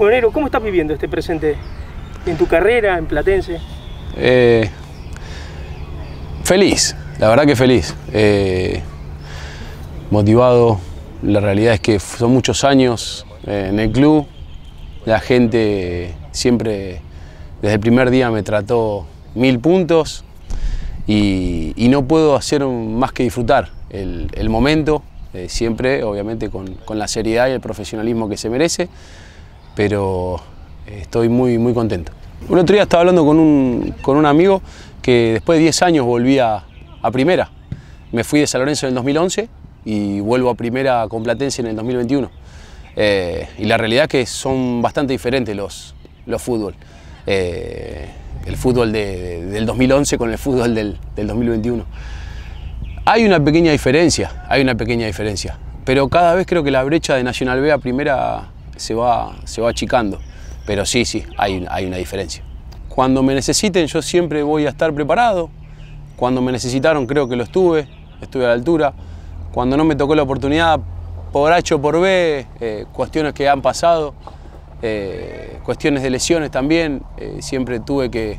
Bueno, ¿cómo estás viviendo este presente en tu carrera, en Platense? Eh, feliz, la verdad que feliz. Eh, motivado, la realidad es que son muchos años eh, en el club. La gente siempre, desde el primer día, me trató mil puntos y, no puedo hacer más que disfrutar el, momento, siempre, obviamente, con, con la seriedad y el profesionalismo que se merece pero eh, estoy muy, muy contento. Un otro día estaba hablando con un, con un amigo que después de 10 años volví a, primera. Me fui de San Lorenzo en el 2011 y vuelvo a primera con Platense en el 2021. Eh, y la realidad es que son bastante diferentes los, los fútbol. Eh, el fútbol del 2011 con el fútbol del, del 2021. Hay una pequeña diferencia, hay una pequeña diferencia, pero cada vez creo que la brecha de Nacional B a primera se va, se va achicando. Pero sí, sí, hay, hay una diferencia. Cuando me necesiten yo siempre voy a estar preparado. Cuando me necesitaron creo que lo estuve, estuve a la altura. Cuando no me tocó la oportunidad, por H o por B, eh, cuestiones que han pasado, eh, cuestiones de lesiones también, eh, siempre tuve que,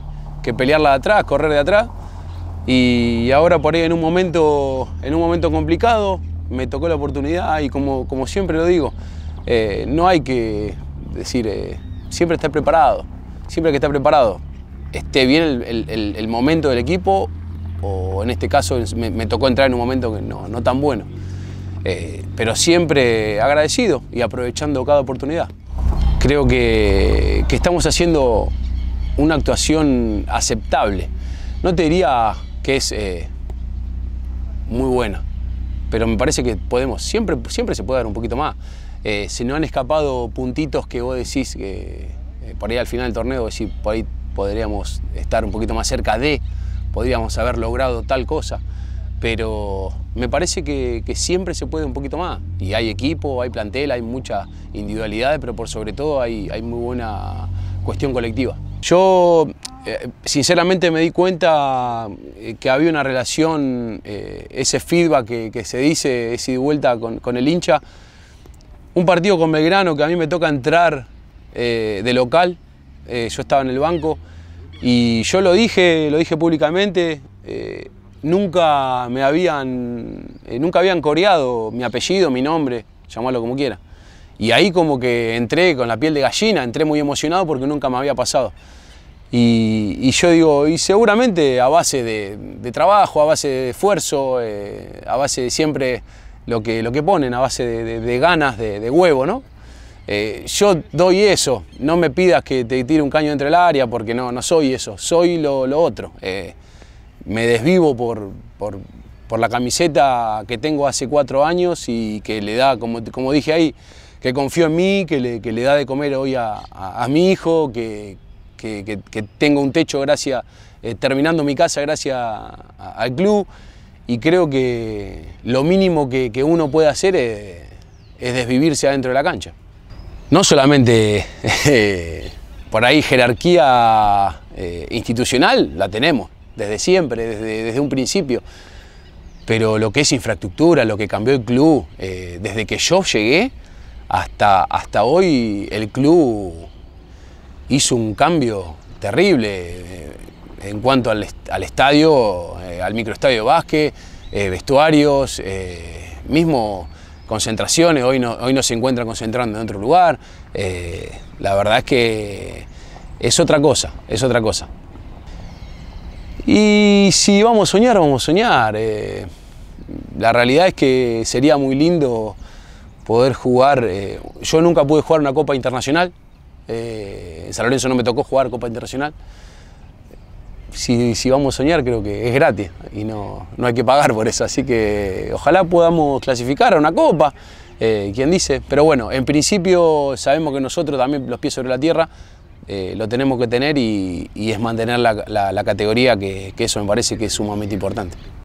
pelearla de atrás, correr de atrás. Y ahora por ahí en un momento, en un momento complicado me tocó la oportunidad y como siempre lo digo, eh, no hay que decir, eh, siempre estar preparado, siempre que estar preparado, esté bien el, momento del equipo o en este caso me, tocó entrar en un momento que no, tan bueno, eh, pero siempre agradecido y aprovechando cada oportunidad. Creo que, estamos haciendo una actuación aceptable. No te diría que es muy buena, pero me parece que podemos, siempre, siempre se puede dar un poquito más eh, se nos han escapado puntitos que vos decís, que eh, por ahí al final del torneo, por ahí podríamos estar un poquito más cerca de, podríamos haber logrado tal cosa. Pero me parece que, siempre se puede un poquito más. Y hay equipo, hay plantel, hay muchas individualidades, pero por sobre todo hay, muy buena cuestión colectiva. Yo eh, sinceramente me di cuenta eh, que había una relación, ese feedback que, se dice, ese de vuelta con el hincha, un partido con Belgrano que a mí me toca entrar eh, de local, eh, yo estaba en el banco y yo lo dije, lo dije públicamente, eh, nunca me habían, nunca habían coreado mi apellido, mi nombre, llamarlo como quiera. Y ahí como que entré con la piel de gallina, entré muy emocionado porque nunca me había pasado. Y, yo digo, y seguramente a base de, de trabajo, a base de esfuerzo, a base de siempre lo que, lo que ponen a base de, ganas, de, huevo, ¿no? Eh, yo doy eso, no me pidas que te tire un caño entre el área porque no, no soy eso, soy lo, otro. Eh, me desvivo por, por, la camiseta que tengo hace cuatro años y que le da, como, como dije ahí, que confío en mí, que le, da de comer hoy a, mi hijo, que, tengo un techo gracias, eh, terminando mi casa gracias al club y creo que lo mínimo que, uno puede hacer es, desvivirse adentro de la cancha. No solamente eh, por ahí jerarquía eh, institucional la tenemos, desde siempre, desde, desde, un principio, pero lo que es infraestructura, lo que cambió el club, eh, desde que yo llegué hasta, hasta hoy el club hizo un cambio terrible en cuanto al, estadio, eh, al microestadio Vasque, eh, vestuarios, eh, mismo concentraciones, hoy no, hoy no se encuentra concentrando en otro lugar, la verdad es que es otra cosa, es otra cosa. Y si vamos a soñar, vamos a soñar. la realidad es que sería muy lindo poder jugar. yo nunca pude jugar una Copa Internacional. en San Lorenzo no me tocó jugar Copa Internacional si, vamos a soñar, creo que es gratis y no, hay que pagar por eso. Así que ojalá podamos clasificar a una copa, eh, quien dice. Pero bueno, en principio sabemos que nosotros también los pies sobre la tierra eh, lo tenemos que tener y, es mantener la, categoría, que, eso me parece que es sumamente importante.